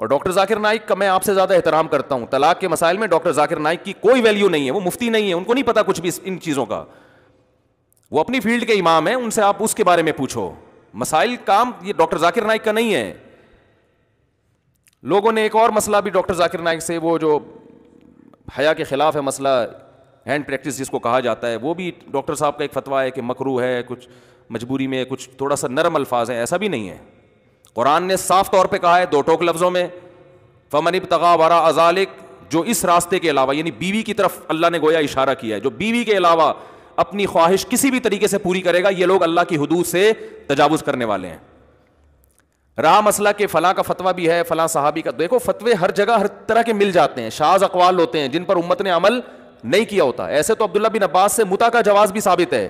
और डॉक्टर जाकिर नाइक का मैं आपसे ज़्यादा एहतराम करता हूँ तलाक के मसाइल में डॉक्टर जाकिर नाइक की कोई वैल्यू नहीं है वो मुफ्ती नहीं है उनको नहीं पता कुछ भी इन चीज़ों का वो अपनी फील्ड के इमाम हैं उनसे आप उसके बारे में पूछो मसाइल काम ये डॉक्टर जाकिर नाइक का नहीं है लोगों ने एक और मसला भी डॉक्टर जाकिर नाइक से वो जो हया के ख़िलाफ़ है मसला हैंड प्रैक्टिस जिसको कहा जाता है वो भी डॉक्टर साहब का एक फतवा है कि मकरू है कुछ मजबूरी में कुछ थोड़ा सा नरम अल्फाज है ऐसा भी नहीं है कुरान ने साफ तौर पे कहा है दो टोक लफ्ज़ों में फमनिब तगा वरा अजालिक जो इस रास्ते के अलावा यानी बीवी की तरफ अल्लाह ने गोया इशारा किया है जो बीवी के अलावा अपनी ख्वाहिश किसी भी तरीके से पूरी करेगा ये लोग अल्लाह की हदूद से तजावज़ करने वाले हैं राह मसला के फलां का फतवा भी है फलां साहबी का देखो फतवे हर जगह हर तरह के मिल जाते हैं शाज अकवाल होते हैं जिन पर उम्मत ने अमल नहीं किया होता ऐसे तो अब्दुल्ला बिन अब्बास से मुता का जवाब भी साबित है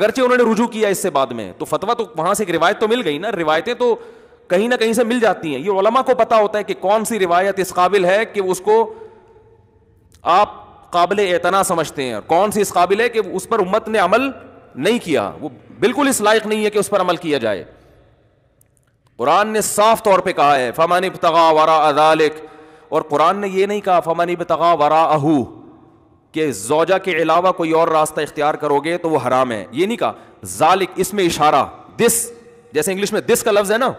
अगरचे उन्होंने रुजू किया इससे बाद में तो फतवा तो वहां से एक रिवायत तो मिल गई ना रिवायतें तो कहीं ना कहीं से मिल जाती हैं ये ओलमा को पता होता है कि कौन सी रिवायत इस काबिल है कि उसको आप काबिल एतना समझते हैं और कौन सी इस काबिल है कि उस पर उम्मत ने अमल नहीं किया वो बिल्कुल इस लायक नहीं है कि उस पर अमल किया जाए कुरान ने साफ तौर पर कहा है फमान बतगा वरा अदालिक और कुरान ने यह नहीं कहा फमान बतगा वरा अहू के जोजा के अलावा कोई और रास्ता इख्तियार करोगे तो वह हराम है ये नहीं कहा जालिक इसमें इशारा दिस जैसे इंग्लिश में दिस का लफ्ज़ है ना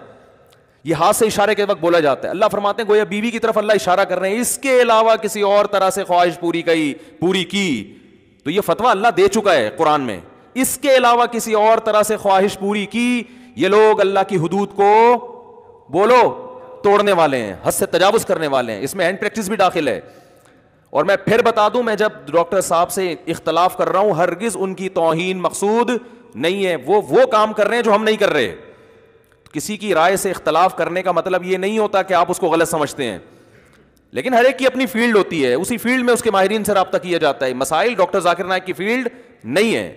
ये हाथ से इशारे के वक्त बोला जाता है अल्लाह फरमाते हैं गोया बीवी की तरफ अल्लाह इशारा कर रहे हैं इसके अलावा किसी और तरह से ख्वाहिश पूरी कही पूरी की तो ये फतवा अल्लाह दे चुका है कुरान में इसके अलावा किसी और तरह से ख्वाहिश पूरी की ये लोग अल्लाह की हदूद को बोलो तोड़ने वाले हैं हद से तजावज करने वाले हैं इसमें एंड प्रैक्टिस भी दाखिल है और मैं फिर बता दूं मैं जब डॉक्टर साहब से इख्तलाफ कर रहा हूं हरगिज उनकी तोहन मकसूद नहीं है वो वो काम कर रहे हैं जो हम नहीं कर रहे किसी की राय से इख्तलाफ करने का मतलब ये नहीं होता कि आप उसको गलत समझते हैं लेकिन हर एक की अपनी फील्ड होती है उसी फील्ड में उसके माहरीन से रबता किया जाता है मसाइल डॉक्टर जाकिर नायक की फील्ड नहीं है